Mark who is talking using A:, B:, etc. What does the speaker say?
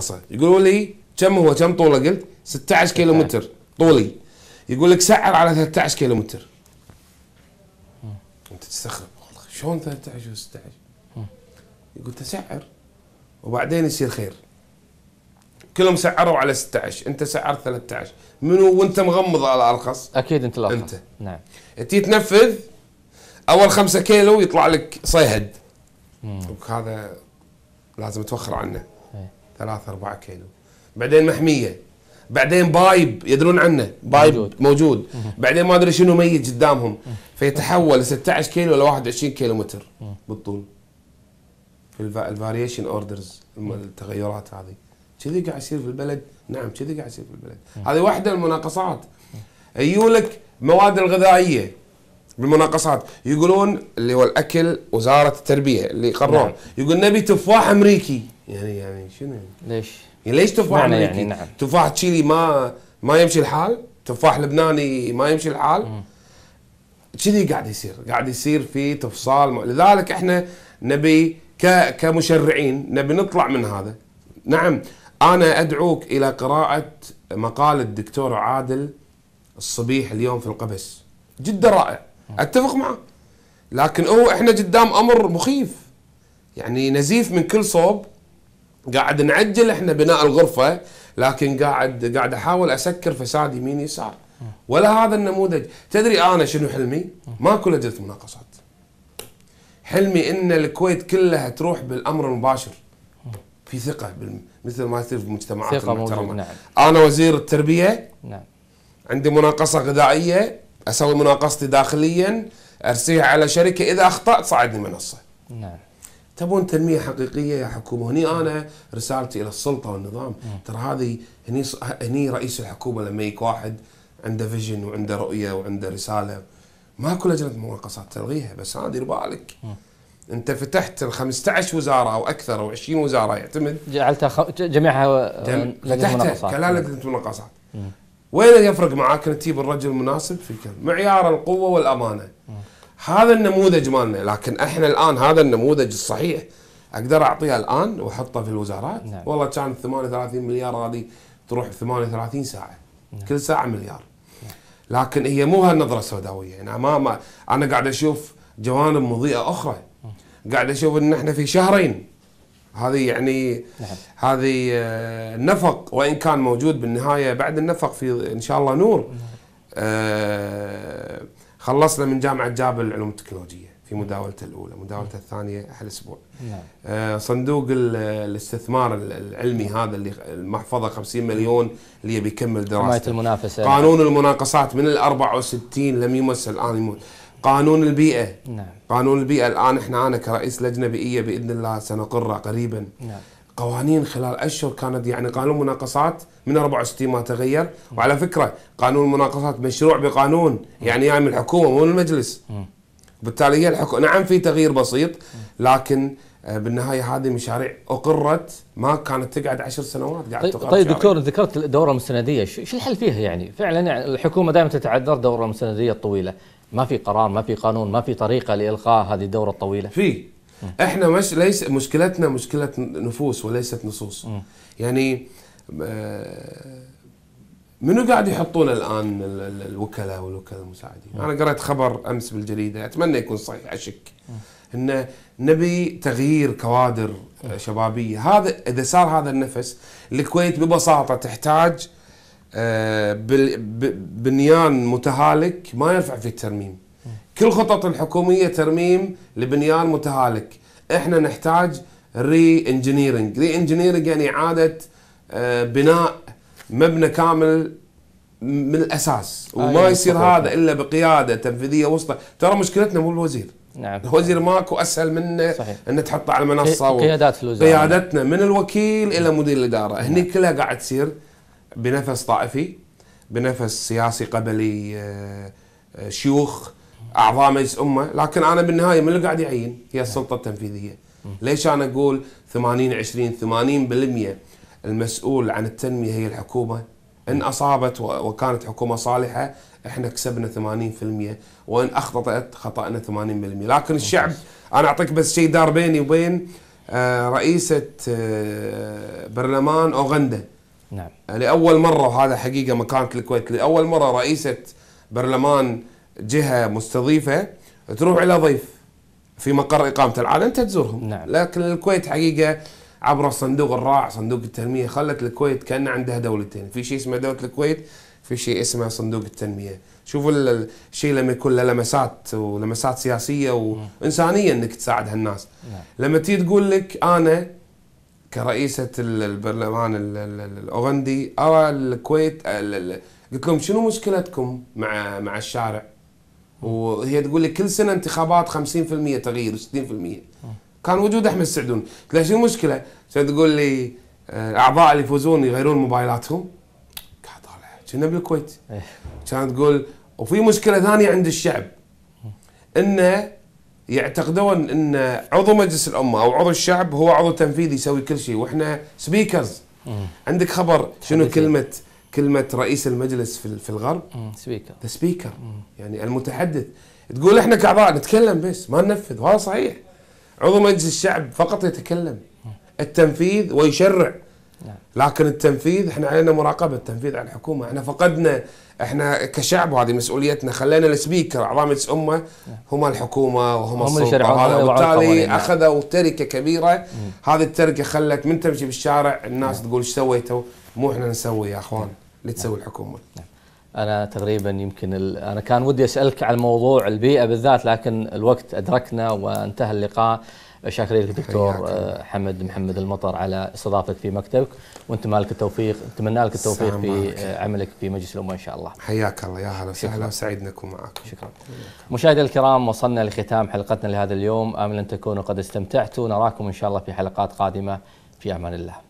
A: منقصه يقولوا لي كم هو كم طوله قلت 16 كيلو متر طولي يقول لك سعر على 13 كيلو متر انت تستغرب شلون 13 و16 يقول تسعر وبعدين يصير خير كلهم سعروا على 16 انت سعرت 13 منو وانت مغمض على ارخص اكيد انت الارخص انت نعم تي تنفذ اول 5 كيلو يطلع لك صيهد هذا لازم توخر عنه إيه. ثلاثة أربعة كيلو بعدين محمية بعدين بايب يدرون عنه بايب موجود, موجود. بعدين ما أدري شنو ميت قدامهم فيتحول 16 كيلو إلى 21 كيلو متر بالطول الفاريشن اوردرز التغيرات هذه كذي قاعد يصير في البلد نعم كذي قاعد يصير في البلد هذه واحده من المناقصات يقولك مواد الغذائيه بالمناقصات يقولون اللي هو الاكل وزاره التربيه اللي قرروا نعم. يقول نبي تفاح امريكي يعني يعني شنو ليش؟ يعني ليش تفاح يعني، امريكي؟ يعني نعم. تفاح تشيلي ما ما يمشي الحال؟ تفاح لبناني ما يمشي الحال؟ كذي قاعد يصير، قاعد يصير في تفصال، م... لذلك احنا نبي ك... كمشرعين نبي نطلع من هذا. نعم انا ادعوك الى قراءة مقال الدكتور عادل الصبيح اليوم في القبس. جدا رائع، اتفق معه. لكن هو احنا قدام امر مخيف. يعني نزيف من كل صوب قاعد نعجل احنا بناء الغرفه لكن قاعد قاعد احاول اسكر فساد يمين يسار ولا هذا النموذج تدري انا شنو حلمي ماكو لجنه مناقصات حلمي ان الكويت كلها تروح بالامر المباشر في ثقه مثل ما يصير في المجتمعات ثقة المحترمه نعم. انا وزير التربيه نعم. عندي مناقصه غذائيه اسوي مناقصتي داخليا ارسيها على شركه اذا اخطات صعدني منصه نعم تبون تنميه حقيقيه يا حكومه هني انا رسالتي الى السلطه والنظام ترى هذه هني هني رئيس الحكومه لما يجيك واحد عنده فيجن وعنده رؤيه وعنده رساله ماكو لجنه مناقصات تلغيها بس هذه بالك انت فتحت ال 15 وزاره او اكثر او 20 وزاره يعتمد جعلتها خ... جميعها جم... فتحتها كلها لجنه مناقصات وين يفرق معاك ان تجيب الرجل المناسب في كل معيار القوه والامانه هذا النموذج مالنا لكن احنا الان هذا النموذج الصحيح اقدر اعطيها الان واحطه في الوزارات نعم. والله كان 38 مليار هذه تروح 38 ساعه نعم. كل ساعه مليار نعم. لكن هي مو هالنظره السوداويه يعني ما, ما انا قاعد اشوف جوانب مضيئه اخرى نعم. قاعد اشوف ان احنا في شهرين هذه يعني نعم. هذه آه، نفق وان كان موجود بالنهايه بعد النفق في ان شاء الله نور نعم. آه، خلصنا من جامعه جابل العلوم التكنولوجيه في مداولته الاولى، مداولته الثانيه احلى اسبوع. نعم. آه، صندوق الاستثمار العلمي هذا اللي المحفظه 50 مليون اللي يبي يكمل دراسته. حمايه المنافسه. قانون المناقصات من ال 64 لم يمس الان يموت. قانون البيئه. نعم. قانون البيئه الان احنا انا كرئيس لجنه بيئيه باذن الله سنقره قريبا. نعم. قوانين خلال اشهر كانت يعني قانون مناقصات من 64 ما تغير وعلى فكره قانون المناقصات مشروع بقانون يعني يعني من الحكومه مو من المجلس بالتالي هي الحكومه نعم في تغيير بسيط لكن آه، بالنهايه هذه مشاريع اقرت ما كانت تقعد عشر سنوات قاعد طيب, طيب دكتور ذكرت الدوره المستنديه شو الحل فيها يعني فعلا الحكومه دائما تتعذر الدوره المستنديه الطويله ما في قرار ما في قانون ما في طريقه لالقاء هذه الدوره الطويله في احنا مش ليس مشكلتنا مشكله نفوس وليست نصوص يعني آه، منو قاعد يحطون الان الوكلاء والوكلاء المساعدين؟ انا قرأت خبر امس بالجريده اتمنى يكون صحيح اشك ان نبي تغيير كوادر آه، شبابيه، هذا اذا صار هذا النفس الكويت ببساطه تحتاج آه، بنيان متهالك ما ينفع في الترميم. كل خطط الحكوميه ترميم لبنيان متهالك احنا نحتاج ري انجينيرنج ري انجينيرنج يعني اعاده آه، بناء مبنى كامل من الاساس آه، يعني وما آه يصير صحيح. هذا الا بقياده تنفيذيه وسطى ترى مشكلتنا مو الوزير نعم الوزير ماكو اسهل منه صحيح. ان تحطه على منصه قيادات في الوزاره قيادتنا من الوكيل الى مدير الاداره نعم. هني كلها قاعد تصير بنفس طائفي بنفس سياسي قبلي آه، شيوخ اعضاء مجلس امه لكن انا بالنهايه من اللي قاعد يعين هي السلطه التنفيذيه ليش انا اقول 80 20 80% المسؤول عن التنميه هي الحكومه ان اصابت وكانت حكومه صالحه احنا كسبنا 80% وان اخطات خطانا 80% لكن الشعب انا اعطيك بس شيء دار بيني وبين آه، رئيسه آه، برلمان اوغندا نعم لاول مره وهذا حقيقه مكانه الكويت لاول مره رئيسه برلمان جهه مستضيفه تروح الى ضيف في مقر إقامة العالم انت تزورهم نعم. لكن الكويت حقيقه عبر الصندوق الرائع صندوق التنميه خلت الكويت كان عندها دولتين في شيء اسمه دوله الكويت في شيء اسمه صندوق التنميه شوفوا الشيء لما يكون له لمسات ولمسات سياسيه وانسانيه انك تساعد هالناس نعم. لما تيجي تقول لك انا كرئيسه البرلمان الاوغندي ارى الكويت قلت لهم شنو مشكلتكم مع مع الشارع؟ وهي تقول لك كل سنه انتخابات 50% تغيير 60% كان وجود احمد السعدون قلت له شو المشكله؟ تقول لي الاعضاء آه، اللي يفوزون يغيرون موبايلاتهم قاعد طالع كنا بالكويت إيه. كانت تقول وفي مشكله ثانيه عند الشعب انه يعتقدون ان عضو مجلس الامه او عضو الشعب هو عضو تنفيذي يسوي كل شيء واحنا سبيكرز عندك خبر شنو كلمه كلمه رئيس المجلس في الغرب سبيكر ذا سبيكر يعني المتحدث تقول احنا كاعضاء نتكلم بس ما ننفذ وهذا صحيح عضو مجلس الشعب فقط يتكلم التنفيذ ويشرع نعم. لكن التنفيذ احنا علينا مراقبه التنفيذ على الحكومه احنا فقدنا احنا كشعب وهذه مسؤوليتنا خلينا السبيكر اعضاء مجلس امه نعم. هم الحكومه وهم السلطه وبالتالي اخذوا تركه كبيره هذه التركه خلت من تمشي بالشارع الناس تقول ايش سويتوا مو احنا نسوي يا اخوان نعم. اللي تسوي نعم. الحكومه نعم. انا تقريبا يمكن انا كان ودي اسالك عن موضوع البيئه بالذات لكن الوقت ادركنا وانتهى اللقاء شاكرين لك دكتور آه، حمد محمد المطر على استضافتك في مكتبك وانت مالك التوفيق نتمنى لك التوفيق في آه، عملك في مجلس الامه ان شاء الله حياك الله يا هلا وسهلا وسعيدنا نكون معك شكرا مشاهدينا الكرام وصلنا لختام حلقتنا لهذا اليوم امل ان تكونوا قد استمتعتوا نراكم ان شاء الله في حلقات قادمه في امان الله